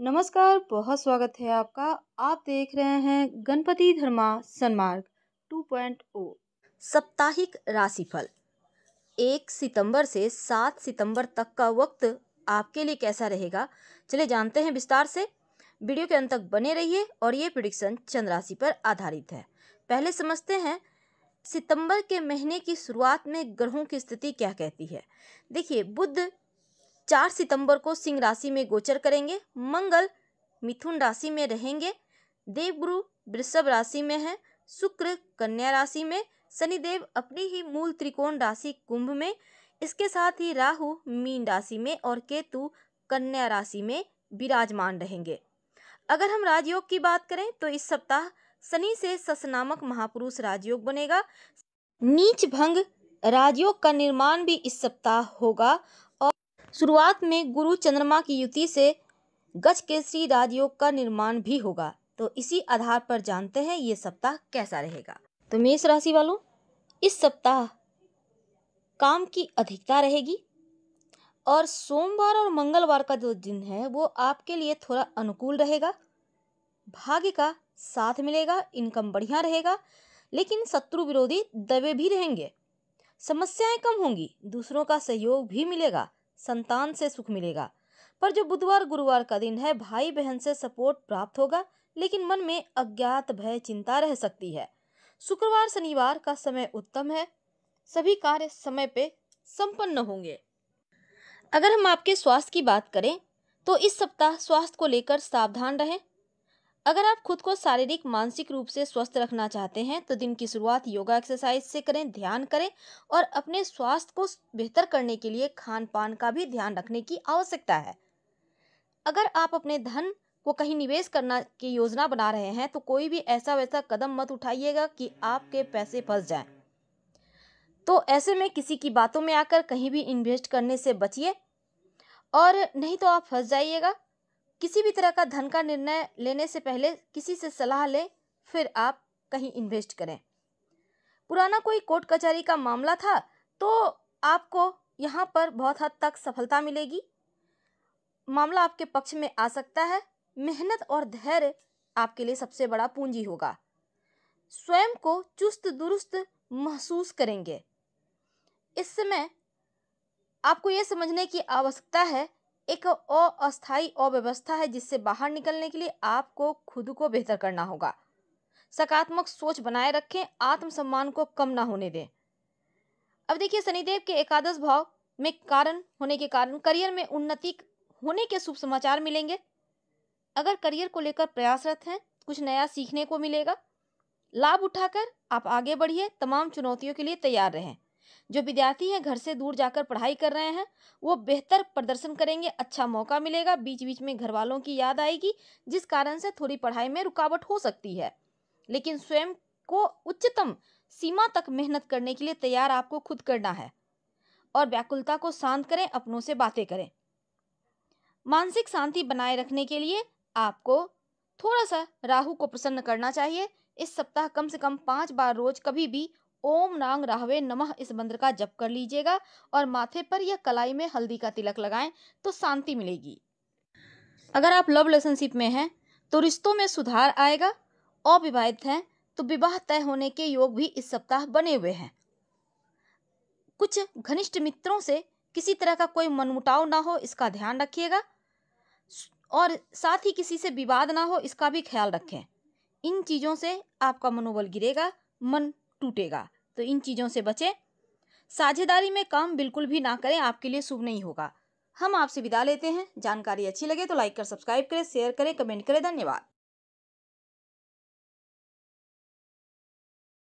नमस्कार बहुत स्वागत है आपका आप देख रहे हैं गणपति धर्मा सन्मार्ग 2.0 साप्ताहिक राशिफल एक सितंबर से सात सितंबर तक का वक्त आपके लिए कैसा रहेगा चले जानते हैं विस्तार से वीडियो के अंत तक बने रहिए और ये प्रिडिक्शन चंद्र राशि पर आधारित है पहले समझते हैं सितंबर के महीने की शुरुआत में ग्रहों की स्थिति क्या कहती है देखिए बुद्ध चार सितंबर को सिंह राशि में गोचर करेंगे मंगल मिथुन राशि में रहेंगे देवगुरु वृषभ राशि में है शुक्र कन्या राशि में शनिदेव अपनी ही मूल त्रिकोण राशि कुंभ में इसके साथ ही राहु मीन राशि में और केतु कन्या राशि में विराजमान रहेंगे अगर हम राजयोग की बात करें तो इस सप्ताह शनि से सस नामक महापुरुष राजयोग बनेगा नीच भंग राजयोग का निर्माण भी इस सप्ताह होगा शुरुआत में गुरु चंद्रमा की युति से गज केसरी राजयोग का निर्माण भी होगा तो इसी आधार पर जानते हैं ये सप्ताह कैसा रहेगा तो मेष राशि वालों इस सप्ताह काम की अधिकता रहेगी और सोमवार और मंगलवार का जो दिन है वो आपके लिए थोड़ा अनुकूल रहेगा भाग्य का साथ मिलेगा इनकम बढ़िया रहेगा लेकिन शत्रु विरोधी दबे भी रहेंगे समस्याएं कम होंगी दूसरों का सहयोग भी मिलेगा संतान से सुख मिलेगा पर जो बुधवार गुरुवार का दिन है भाई बहन से सपोर्ट प्राप्त होगा लेकिन मन में अज्ञात भय चिंता रह सकती है शुक्रवार शनिवार का समय उत्तम है सभी कार्य समय पे संपन्न होंगे अगर हम आपके स्वास्थ्य की बात करें तो इस सप्ताह स्वास्थ्य को लेकर सावधान रहें अगर आप खुद को शारीरिक मानसिक रूप से स्वस्थ रखना चाहते हैं तो दिन की शुरुआत योगा एक्सरसाइज से करें ध्यान करें और अपने स्वास्थ्य को बेहतर करने के लिए खान पान का भी ध्यान रखने की आवश्यकता है अगर आप अपने धन को कहीं निवेश करना की योजना बना रहे हैं तो कोई भी ऐसा वैसा कदम मत उठाइएगा कि आपके पैसे फंस जाए तो ऐसे में किसी की बातों में आकर कहीं भी इन्वेस्ट करने से बचिए और नहीं तो आप फंस जाइएगा किसी भी तरह का धन का निर्णय लेने से पहले किसी से सलाह लें फिर आप कहीं इन्वेस्ट करें पुराना कोई कोर्ट कचहरी का मामला था तो आपको यहाँ पर बहुत हद तक सफलता मिलेगी मामला आपके पक्ष में आ सकता है मेहनत और धैर्य आपके लिए सबसे बड़ा पूंजी होगा स्वयं को चुस्त दुरुस्त महसूस करेंगे इस समय आपको ये समझने की आवश्यकता है एक अस्थायी अव्यवस्था है जिससे बाहर निकलने के लिए आपको खुद को बेहतर करना होगा सकारात्मक सोच बनाए रखें आत्मसम्मान को कम ना होने दें अब देखिए शनिदेव के एकादश भाव में कारण होने के कारण करियर में उन्नति होने के शुभ समाचार मिलेंगे अगर करियर को लेकर प्रयासरत हैं कुछ नया सीखने को मिलेगा लाभ उठाकर आप आगे बढ़िए तमाम चुनौतियों के लिए तैयार रहें जो विद्यार्थी हैं घर से दूर जाकर पढ़ाई कर रहे हैं वो बेहतर प्रदर्शन करेंगे अच्छा मौका मिलेगा बीच बीच में घर वालों की याद आएगी जिस कारण से थोड़ी पढ़ाई में रुकावट हो सकती है लेकिन स्वयं को उच्चतम सीमा तक मेहनत करने के लिए तैयार आपको खुद करना है और व्याकुलता को शांत करें अपनों से बातें करें मानसिक शांति बनाए रखने के लिए आपको थोड़ा सा राहु को प्रसन्न करना चाहिए इस सप्ताह कम से कम पाँच बार रोज कभी भी ओम नांग राहवे नमः इस मंत्र का जप कर लीजिएगा और माथे पर या कलाई में हल्दी का तिलक लगाएं तो शांति मिलेगी अगर आप लव रिलेशनशिप में हैं तो रिश्तों में सुधार आएगा अविवाहित हैं तो विवाह तय होने के योग भी इस सप्ताह बने हुए हैं कुछ घनिष्ठ मित्रों से किसी तरह का कोई मनमुटाव ना हो इसका ध्यान रखिएगा और साथ ही किसी से विवाद ना हो इसका भी ख्याल रखें इन चीज़ों से आपका मनोबल गिरेगा मन टूटेगा तो इन चीज़ों से बचें साझेदारी में काम बिल्कुल भी ना करें आपके लिए शुभ नहीं होगा हम आपसे विदा लेते हैं जानकारी अच्छी लगे तो लाइक कर सब्सक्राइब करें शेयर करें कमेंट करें धन्यवाद